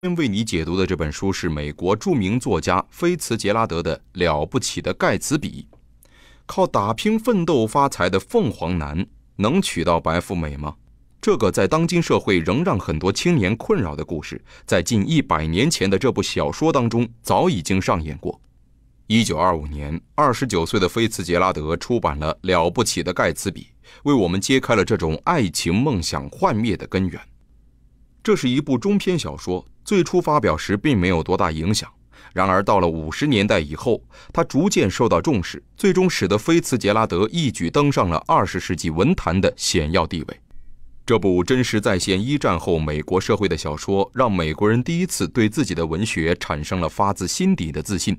今天为你解读的这本书是美国著名作家菲茨杰拉德的《了不起的盖茨比》。靠打拼奋斗发财的凤凰男能娶到白富美吗？这个在当今社会仍让很多青年困扰的故事，在近一百年前的这部小说当中早已经上演过。1925年，29岁的菲茨杰拉德出版了《了不起的盖茨比》，为我们揭开了这种爱情梦想幻灭的根源。这是一部中篇小说，最初发表时并没有多大影响。然而，到了五十年代以后，它逐渐受到重视，最终使得菲茨杰拉德一举登上了二十世纪文坛的显要地位。这部真实再现一战后美国社会的小说，让美国人第一次对自己的文学产生了发自心底的自信。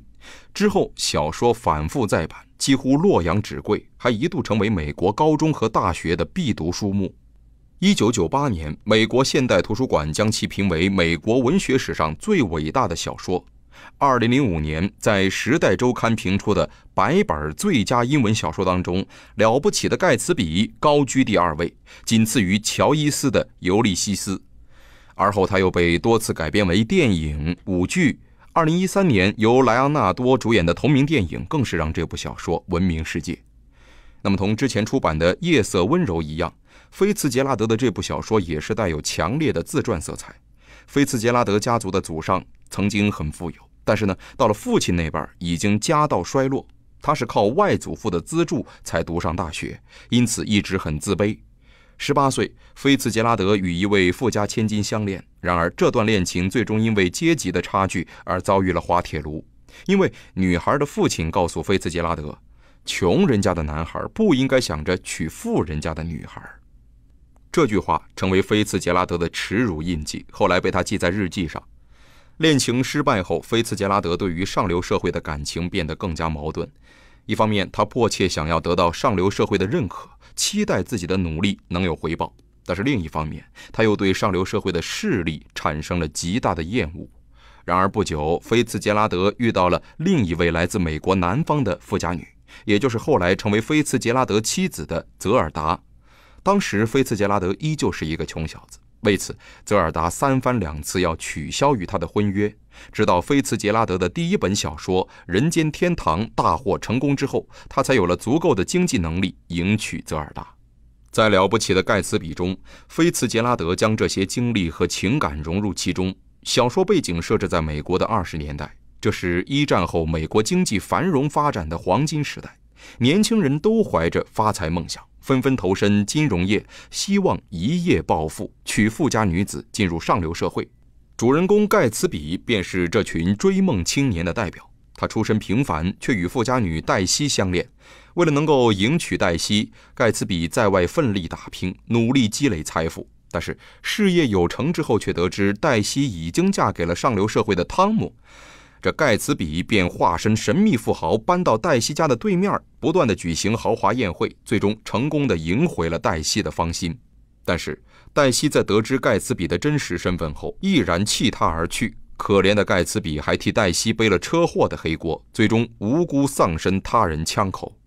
之后，小说反复再版，几乎洛阳纸贵，还一度成为美国高中和大学的必读书目。一九九八年，美国现代图书馆将其评为美国文学史上最伟大的小说。二零零五年，在《时代周刊》评出的百本最佳英文小说当中，《了不起的盖茨比》高居第二位，仅次于乔伊斯的《尤利西斯》。而后，他又被多次改编为电影、舞剧。二零一三年，由莱昂纳多主演的同名电影，更是让这部小说闻名世界。那么，同之前出版的《夜色温柔》一样，菲茨杰拉德的这部小说也是带有强烈的自传色彩。菲茨杰拉德家族的祖上曾经很富有，但是呢，到了父亲那辈已经家道衰落。他是靠外祖父的资助才读上大学，因此一直很自卑。十八岁，菲茨杰拉德与一位富家千金相恋，然而这段恋情最终因为阶级的差距而遭遇了滑铁卢，因为女孩的父亲告诉菲茨杰拉德。穷人家的男孩不应该想着娶富人家的女孩。这句话成为菲茨杰拉德的耻辱印记，后来被他记在日记上。恋情失败后，菲茨杰拉德对于上流社会的感情变得更加矛盾。一方面，他迫切想要得到上流社会的认可，期待自己的努力能有回报；但是另一方面，他又对上流社会的势力产生了极大的厌恶。然而不久，菲茨杰拉德遇到了另一位来自美国南方的富家女。也就是后来成为菲茨杰拉德妻子的泽尔达，当时菲茨杰拉德依旧是一个穷小子。为此，泽尔达三番两次要取消与他的婚约，直到菲茨杰拉德的第一本小说《人间天堂》大获成功之后，他才有了足够的经济能力迎娶泽尔达。在《了不起的盖茨比》中，菲茨杰拉德将这些经历和情感融入其中。小说背景设置在美国的二十年代。这是一战后美国经济繁荣发展的黄金时代，年轻人都怀着发财梦想，纷纷投身金融业，希望一夜暴富，娶富家女子，进入上流社会。主人公盖茨比便是这群追梦青年的代表。他出身平凡，却与富家女黛西相恋。为了能够迎娶黛西，盖茨比在外奋力打拼，努力积累财富。但是事业有成之后，却得知黛西已经嫁给了上流社会的汤姆。这盖茨比便化身神秘富豪，搬到黛西家的对面，不断的举行豪华宴会，最终成功的赢回了黛西的芳心。但是黛西在得知盖茨比的真实身份后，毅然弃他而去。可怜的盖茨比还替黛西背了车祸的黑锅，最终无辜丧身他人枪口。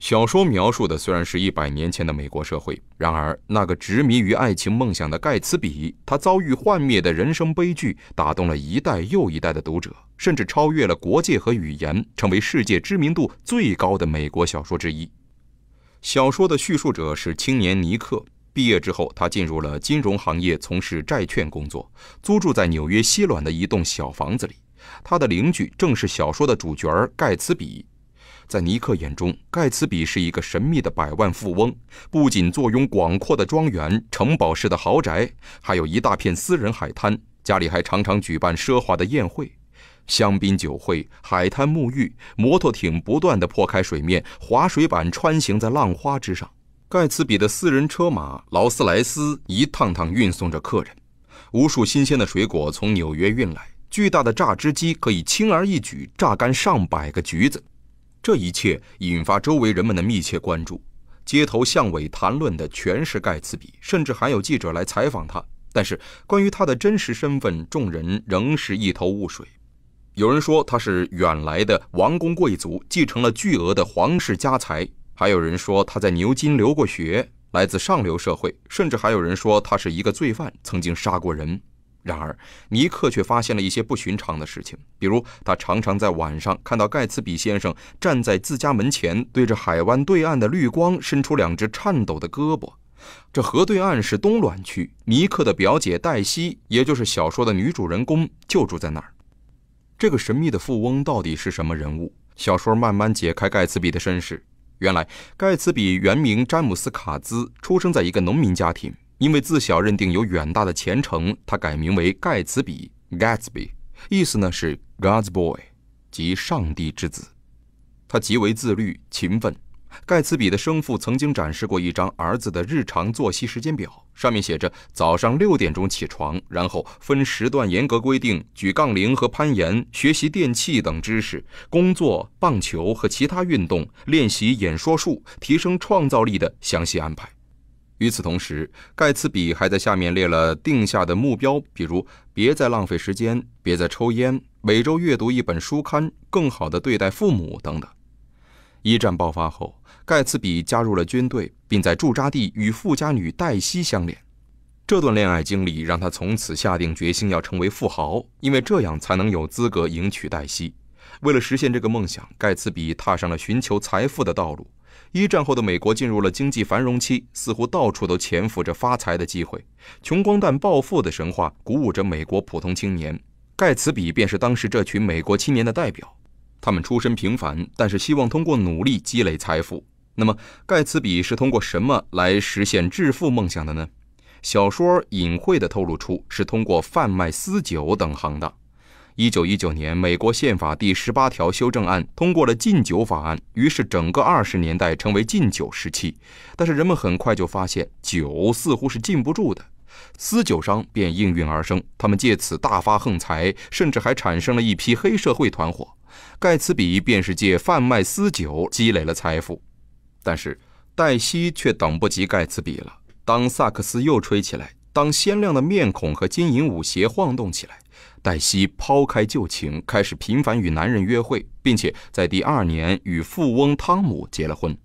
小说描述的虽然是一百年前的美国社会，然而那个执迷于爱情梦想的盖茨比，他遭遇幻灭的人生悲剧，打动了一代又一代的读者，甚至超越了国界和语言，成为世界知名度最高的美国小说之一。小说的叙述者是青年尼克，毕业之后，他进入了金融行业，从事债券工作，租住在纽约西卵的一栋小房子里，他的邻居正是小说的主角盖茨比。在尼克眼中，盖茨比是一个神秘的百万富翁。不仅坐拥广阔的庄园、城堡式的豪宅，还有一大片私人海滩。家里还常常举办奢华的宴会、香槟酒会、海滩沐浴、摩托艇不断的破开水面，滑水板穿行在浪花之上。盖茨比的私人车马劳斯莱斯一趟趟运送着客人，无数新鲜的水果从纽约运来，巨大的榨汁机可以轻而易举榨干上百个橘子。这一切引发周围人们的密切关注，街头巷尾谈论的全是盖茨比，甚至还有记者来采访他。但是关于他的真实身份，众人仍是一头雾水。有人说他是远来的王公贵族，继承了巨额的皇室家财；还有人说他在牛津留过学，来自上流社会；甚至还有人说他是一个罪犯，曾经杀过人。然而，尼克却发现了一些不寻常的事情，比如他常常在晚上看到盖茨比先生站在自家门前，对着海湾对岸的绿光伸出两只颤抖的胳膊。这河对岸是东卵区，尼克的表姐黛西，也就是小说的女主人公，就住在那儿。这个神秘的富翁到底是什么人物？小说慢慢解开盖茨比的身世。原来，盖茨比原名詹姆斯·卡兹，出生在一个农民家庭。因为自小认定有远大的前程，他改名为盖茨比 （Gatsby），意思呢是 God's boy，即上帝之子。他极为自律、勤奋。盖茨比的生父曾经展示过一张儿子的日常作息时间表，上面写着：早上六点钟起床，然后分时段严格规定举杠铃和攀岩、学习电器等知识、工作、棒球和其他运动、练习演说术、提升创造力的详细安排。与此同时，盖茨比还在下面列了定下的目标，比如别再浪费时间，别再抽烟，每周阅读一本书刊，更好的对待父母等等。一战爆发后，盖茨比加入了军队，并在驻扎地与富家女黛西相恋。这段恋爱经历让他从此下定决心要成为富豪，因为这样才能有资格迎娶黛西。为了实现这个梦想，盖茨比踏上了寻求财富的道路。一战后的美国进入了经济繁荣期，似乎到处都潜伏着发财的机会。穷光蛋暴富的神话鼓舞着美国普通青年，盖茨比便是当时这群美国青年的代表。他们出身平凡，但是希望通过努力积累财富。那么，盖茨比是通过什么来实现致富梦想的呢？小说隐晦地透露出，是通过贩卖私酒等行当。一九一九年，美国宪法第十八条修正案通过了禁酒法案，于是整个二十年代成为禁酒时期。但是人们很快就发现酒似乎是禁不住的，私酒商便应运而生，他们借此大发横财，甚至还产生了一批黑社会团伙。盖茨比便是借贩卖私酒积累了财富。但是黛西却等不及盖茨比了。当萨克斯又吹起来，当鲜亮的面孔和金银舞鞋晃动起来。黛西抛开旧情，开始频繁与男人约会，并且在第二年与富翁汤姆结了婚。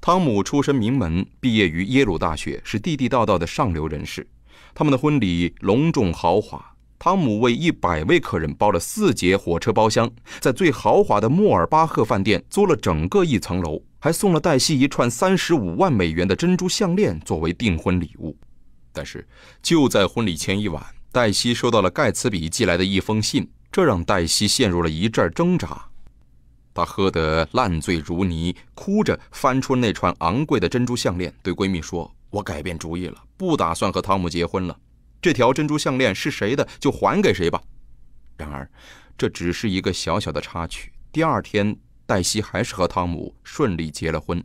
汤姆出身名门，毕业于耶鲁大学，是地地道道的上流人士。他们的婚礼隆重豪华，汤姆为一百位客人包了四节火车包厢，在最豪华的莫尔巴赫饭店租了整个一层楼，还送了黛西一串三十五万美元的珍珠项链作为订婚礼物。但是就在婚礼前一晚。黛西收到了盖茨比寄来的一封信，这让黛西陷入了一阵挣扎。她喝得烂醉如泥，哭着翻出那串昂贵的珍珠项链，对闺蜜说：“我改变主意了，不打算和汤姆结婚了。这条珍珠项链是谁的，就还给谁吧。”然而，这只是一个小小的插曲。第二天，黛西还是和汤姆顺利结了婚。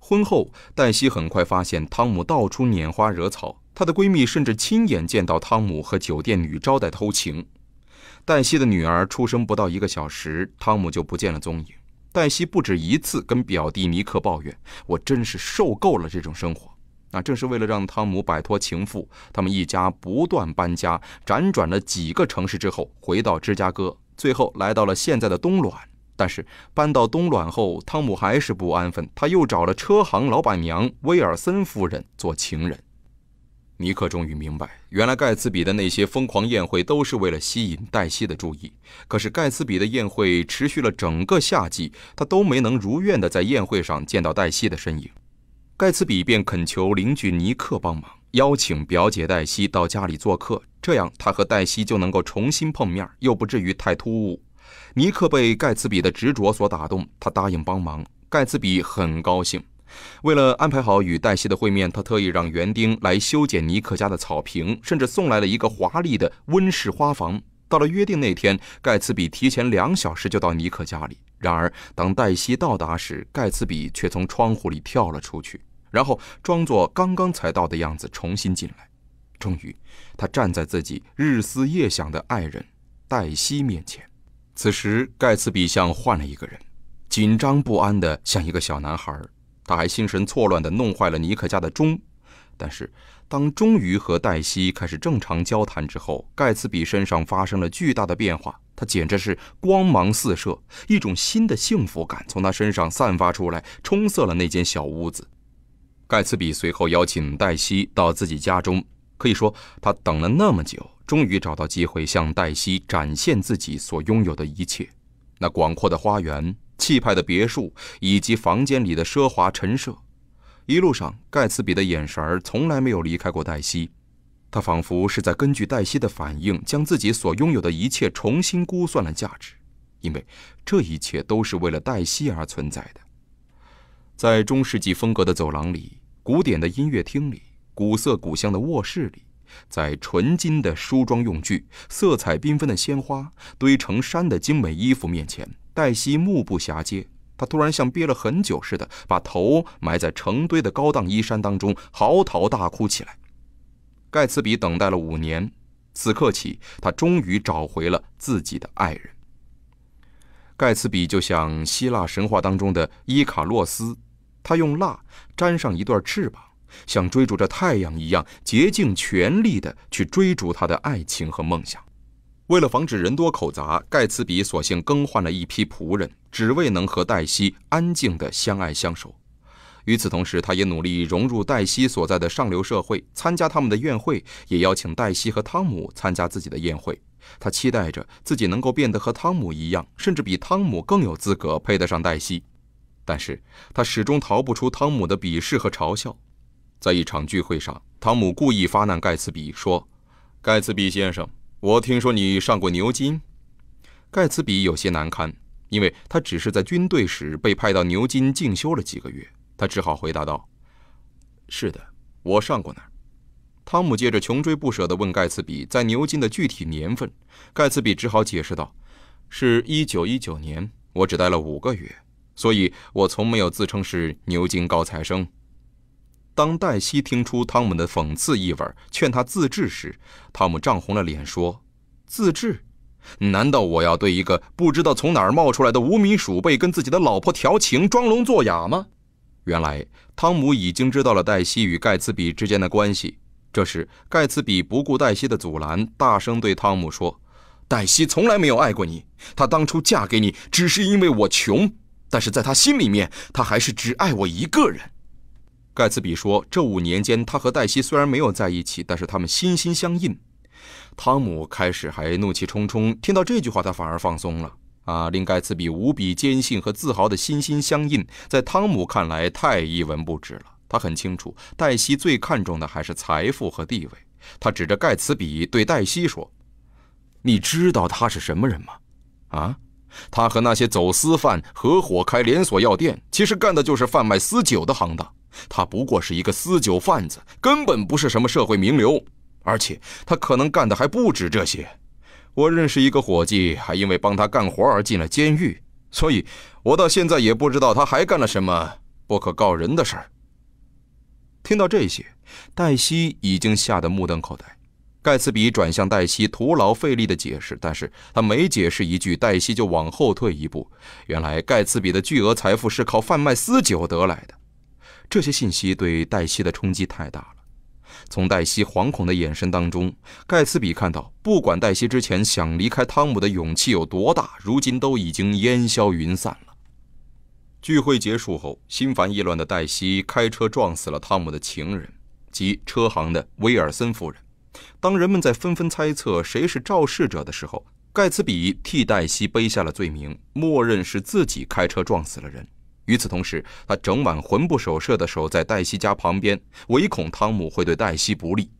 婚后，黛西很快发现汤姆到处拈花惹草。她的闺蜜甚至亲眼见到汤姆和酒店女招待偷情。黛西的女儿出生不到一个小时，汤姆就不见了踪影。黛西不止一次跟表弟尼克抱怨：“我真是受够了这种生活。”那正是为了让汤姆摆脱情妇，他们一家不断搬家，辗转了几个城市之后，回到芝加哥，最后来到了现在的东卵。但是搬到东卵后，汤姆还是不安分，他又找了车行老板娘威尔森夫人做情人。尼克终于明白，原来盖茨比的那些疯狂宴会都是为了吸引黛西的注意。可是盖茨比的宴会持续了整个夏季，他都没能如愿的在宴会上见到黛西的身影。盖茨比便恳求邻居尼克帮忙，邀请表姐黛西到家里做客，这样他和黛西就能够重新碰面，又不至于太突兀。尼克被盖茨比的执着所打动，他答应帮忙。盖茨比很高兴。为了安排好与黛西的会面，他特意让园丁来修剪尼克家的草坪，甚至送来了一个华丽的温室花房。到了约定那天，盖茨比提前两小时就到尼克家里。然而，当黛西到达时，盖茨比却从窗户里跳了出去，然后装作刚刚才到的样子重新进来。终于，他站在自己日思夜想的爱人黛西面前。此时，盖茨比像换了一个人，紧张不安的像一个小男孩。他还心神错乱地弄坏了尼克家的钟，但是当终于和黛西开始正常交谈之后，盖茨比身上发生了巨大的变化，他简直是光芒四射，一种新的幸福感从他身上散发出来，充塞了那间小屋子。盖茨比随后邀请黛西到自己家中，可以说他等了那么久，终于找到机会向黛西展现自己所拥有的一切，那广阔的花园。气派的别墅以及房间里的奢华陈设，一路上盖茨比的眼神儿从来没有离开过黛西，他仿佛是在根据黛西的反应，将自己所拥有的一切重新估算了价值，因为这一切都是为了黛西而存在的。在中世纪风格的走廊里、古典的音乐厅里、古色古香的卧室里，在纯金的梳妆用具、色彩缤纷的鲜花、堆成山的精美衣服面前。黛西目不暇接，她突然像憋了很久似的，把头埋在成堆的高档衣衫当中，嚎啕大哭起来。盖茨比等待了五年，此刻起，他终于找回了自己的爱人。盖茨比就像希腊神话当中的伊卡洛斯，他用蜡粘上一段翅膀，像追逐着太阳一样，竭尽全力地去追逐他的爱情和梦想。为了防止人多口杂，盖茨比索性更换了一批仆人，只为能和黛西安静地相爱相守。与此同时，他也努力融入黛西所在的上流社会，参加他们的宴会，也邀请黛西和汤姆参加自己的宴会。他期待着自己能够变得和汤姆一样，甚至比汤姆更有资格配得上黛西。但是他始终逃不出汤姆的鄙视和嘲笑。在一场聚会上，汤姆故意发难盖茨比说：“盖茨比先生。”我听说你上过牛津，盖茨比有些难堪，因为他只是在军队时被派到牛津进修了几个月。他只好回答道：“是的，我上过那儿。”汤姆接着穷追不舍地问盖茨比在牛津的具体年份，盖茨比只好解释道：“是一九一九年，我只待了五个月，所以我从没有自称是牛津高材生。”当黛西听出汤姆的讽刺意味，劝他自制时，汤姆涨红了脸说：“自制？难道我要对一个不知道从哪儿冒出来的无名鼠辈跟自己的老婆调情，装聋作哑吗？”原来汤姆已经知道了黛西与盖茨比之间的关系。这时，盖茨比不顾黛西的阻拦，大声对汤姆说：“黛西从来没有爱过你，她当初嫁给你只是因为我穷，但是在她心里面，她还是只爱我一个人。”盖茨比说：“这五年间，他和黛西虽然没有在一起，但是他们心心相印。”汤姆开始还怒气冲冲，听到这句话，他反而放松了。啊，令盖茨比无比坚信和自豪的心心相印，在汤姆看来太一文不值了。他很清楚，黛西最看重的还是财富和地位。他指着盖茨比对黛西说：“你知道他是什么人吗？啊，他和那些走私犯合伙开连锁药店，其实干的就是贩卖私酒的行当。”他不过是一个私酒贩子，根本不是什么社会名流，而且他可能干的还不止这些。我认识一个伙计，还因为帮他干活而进了监狱，所以我到现在也不知道他还干了什么不可告人的事儿。听到这些，黛西已经吓得目瞪口呆。盖茨比转向黛西，徒劳费力地解释，但是他每解释一句，黛西就往后退一步。原来盖茨比的巨额财富是靠贩卖私酒得来的。这些信息对黛西的冲击太大了。从黛西惶恐的眼神当中，盖茨比看到，不管黛西之前想离开汤姆的勇气有多大，如今都已经烟消云散了。聚会结束后，心烦意乱的黛西开车撞死了汤姆的情人及车行的威尔森夫人。当人们在纷纷猜测谁是肇事者的时候，盖茨比替黛西背下了罪名，默认是自己开车撞死了人。与此同时，他整晚魂不守舍地守在黛西家旁边，唯恐汤姆会对黛西不利。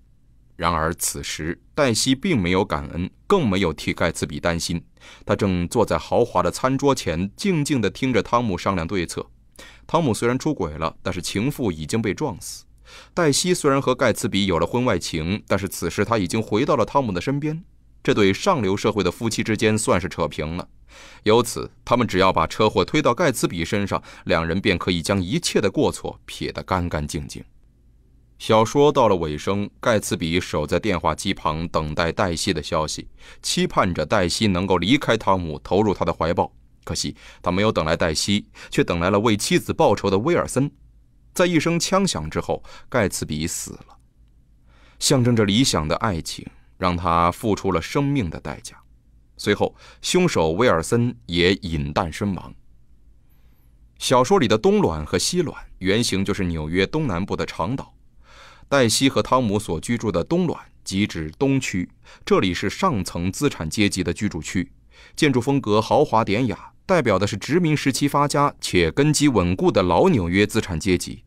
然而此时，黛西并没有感恩，更没有替盖茨比担心。他正坐在豪华的餐桌前，静静地听着汤姆商量对策。汤姆虽然出轨了，但是情妇已经被撞死；黛西虽然和盖茨比有了婚外情，但是此时他已经回到了汤姆的身边。这对上流社会的夫妻之间算是扯平了，由此，他们只要把车祸推到盖茨比身上，两人便可以将一切的过错撇得干干净净。小说到了尾声，盖茨比守在电话机旁等待黛西的消息，期盼着黛西能够离开汤姆，投入他的怀抱。可惜，他没有等来黛西，却等来了为妻子报仇的威尔森。在一声枪响之后，盖茨比死了，象征着理想的爱情。让他付出了生命的代价。随后，凶手威尔森也饮弹身亡。小说里的东卵和西卵原型就是纽约东南部的长岛。黛西和汤姆所居住的东卵即指东区，这里是上层资产阶级的居住区，建筑风格豪华典雅，代表的是殖民时期发家且根基稳固的老纽约资产阶级。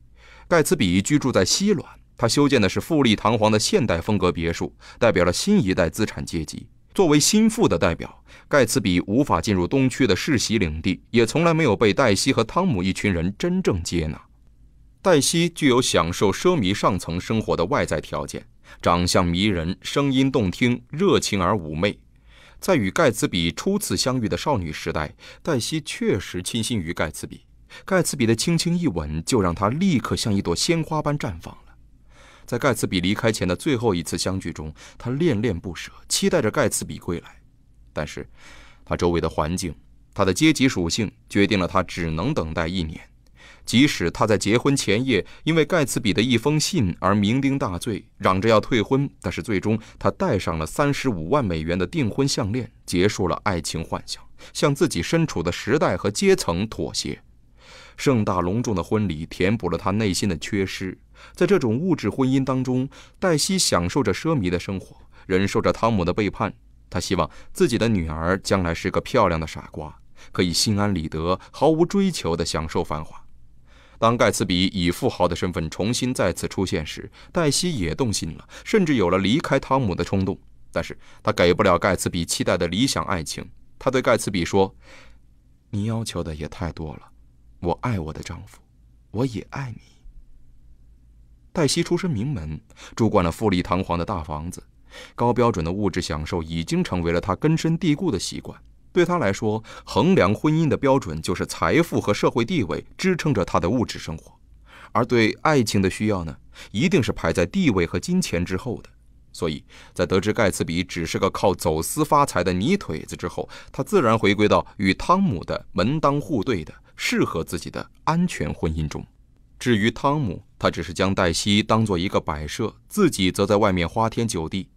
盖茨比居住在西卵。他修建的是富丽堂皇的现代风格别墅，代表了新一代资产阶级。作为心腹的代表，盖茨比无法进入东区的世袭领地，也从来没有被黛西和汤姆一群人真正接纳。黛西具有享受奢靡上层生活的外在条件，长相迷人，声音动听，热情而妩媚。在与盖茨比初次相遇的少女时代，黛西确实倾心于盖茨比。盖茨比的轻轻一吻就让她立刻像一朵鲜花般绽放。在盖茨比离开前的最后一次相聚中，他恋恋不舍，期待着盖茨比归来。但是，他周围的环境、他的阶级属性决定了他只能等待一年。即使他在结婚前夜因为盖茨比的一封信而酩酊大醉，嚷着要退婚，但是最终他戴上了三十五万美元的订婚项链，结束了爱情幻想，向自己身处的时代和阶层妥协。盛大隆重的婚礼填补了他内心的缺失。在这种物质婚姻当中，黛西享受着奢靡的生活，忍受着汤姆的背叛。她希望自己的女儿将来是个漂亮的傻瓜，可以心安理得、毫无追求地享受繁华。当盖茨比以富豪的身份重新再次出现时，黛西也动心了，甚至有了离开汤姆的冲动。但是他给不了盖茨比期待的理想爱情。他对盖茨比说：“你要求的也太多了。”我爱我的丈夫，我也爱你。黛西出身名门，住惯了富丽堂皇的大房子，高标准的物质享受已经成为了她根深蒂固的习惯。对她来说，衡量婚姻的标准就是财富和社会地位支撑着她的物质生活，而对爱情的需要呢，一定是排在地位和金钱之后的。所以在得知盖茨比只是个靠走私发财的泥腿子之后，她自然回归到与汤姆的门当户对的。适合自己的安全婚姻中，至于汤姆，他只是将黛西当做一个摆设，自己则在外面花天酒地。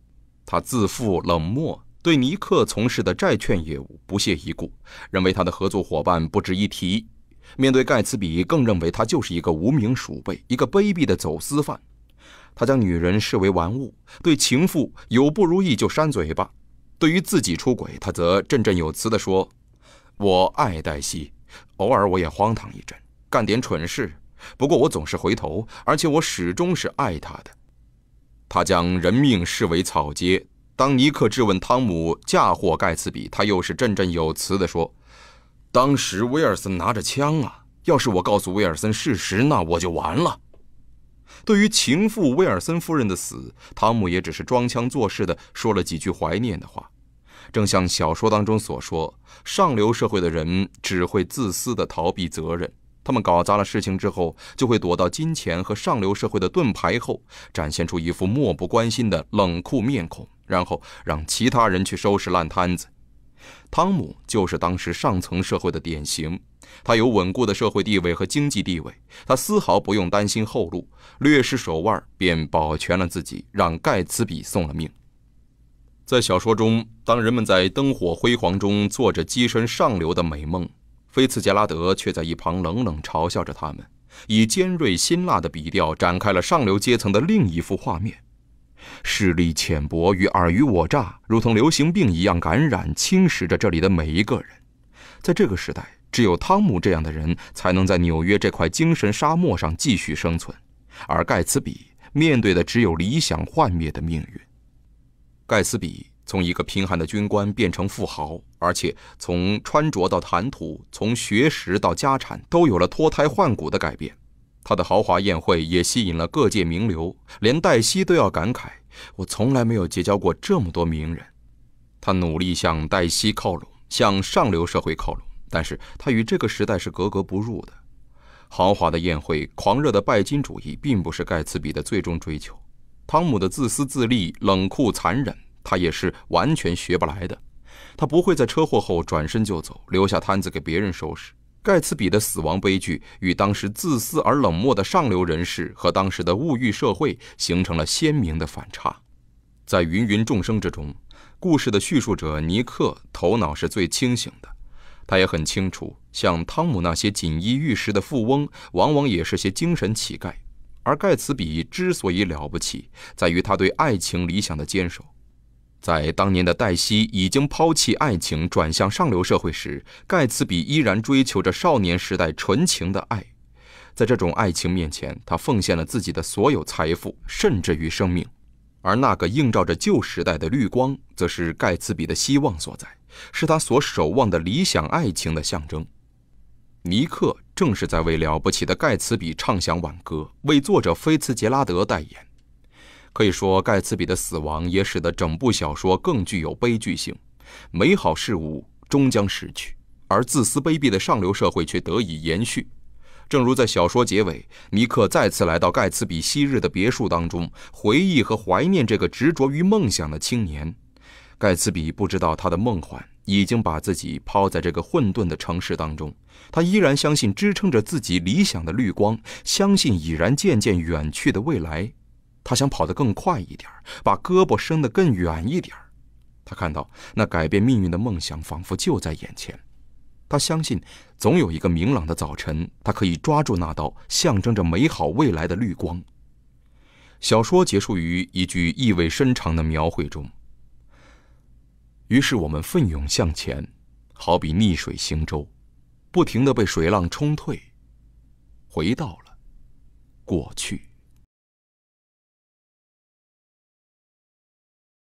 他自负冷漠，对尼克从事的债券业务不屑一顾，认为他的合作伙伴不值一提。面对盖茨比，更认为他就是一个无名鼠辈，一个卑鄙的走私犯。他将女人视为玩物，对情妇有不如意就扇嘴巴；对于自己出轨，他则振振有词地说：“我爱黛西。”偶尔我也荒唐一阵，干点蠢事。不过我总是回头，而且我始终是爱他的。他将人命视为草芥。当尼克质问汤姆嫁祸盖茨比，他又是振振有词地说：“当时威尔森拿着枪啊！要是我告诉威尔森事实，那我就完了。”对于情妇威尔森夫人的死，汤姆也只是装腔作势的说了几句怀念的话。正像小说当中所说，上流社会的人只会自私地逃避责任。他们搞砸了事情之后，就会躲到金钱和上流社会的盾牌后，展现出一副漠不关心的冷酷面孔，然后让其他人去收拾烂摊子。汤姆就是当时上层社会的典型。他有稳固的社会地位和经济地位，他丝毫不用担心后路，略施手腕便保全了自己，让盖茨比送了命。在小说中，当人们在灯火辉煌中做着跻身上流的美梦，菲茨杰拉德却在一旁冷冷嘲笑着他们，以尖锐辛辣的笔调展开了上流阶层的另一幅画面。势力浅薄与尔虞我诈，如同流行病一样感染侵蚀着这里的每一个人。在这个时代，只有汤姆这样的人才能在纽约这块精神沙漠上继续生存，而盖茨比面对的只有理想幻灭的命运。盖茨比从一个贫寒的军官变成富豪，而且从穿着到谈吐，从学识到家产，都有了脱胎换骨的改变。他的豪华宴会也吸引了各界名流，连黛西都要感慨：“我从来没有结交过这么多名人。”他努力向黛西靠拢，向上流社会靠拢，但是他与这个时代是格格不入的。豪华的宴会，狂热的拜金主义，并不是盖茨比的最终追求。汤姆的自私自利、冷酷残忍，他也是完全学不来的。他不会在车祸后转身就走，留下摊子给别人收拾。盖茨比的死亡悲剧与当时自私而冷漠的上流人士和当时的物欲社会形成了鲜明的反差。在芸芸众生之中，故事的叙述者尼克头脑是最清醒的，他也很清楚，像汤姆那些锦衣玉食的富翁，往往也是些精神乞丐。而盖茨比之所以了不起，在于他对爱情理想的坚守。在当年的黛西已经抛弃爱情，转向上流社会时，盖茨比依然追求着少年时代纯情的爱。在这种爱情面前，他奉献了自己的所有财富，甚至于生命。而那个映照着旧时代的绿光，则是盖茨比的希望所在，是他所守望的理想爱情的象征。尼克。正是在为了不起的盖茨比唱响挽歌，为作者菲茨杰拉德代言。可以说，盖茨比的死亡也使得整部小说更具有悲剧性。美好事物终将逝去，而自私卑鄙的上流社会却得以延续。正如在小说结尾，尼克再次来到盖茨比昔日的别墅当中，回忆和怀念这个执着于梦想的青年。盖茨比不知道他的梦幻。已经把自己抛在这个混沌的城市当中，他依然相信支撑着自己理想的绿光，相信已然渐渐远去的未来。他想跑得更快一点，把胳膊伸得更远一点儿。他看到那改变命运的梦想仿佛就在眼前。他相信，总有一个明朗的早晨，他可以抓住那道象征着美好未来的绿光。小说结束于一句意味深长的描绘中。于是我们奋勇向前，好比逆水行舟，不停的被水浪冲退，回到了过去。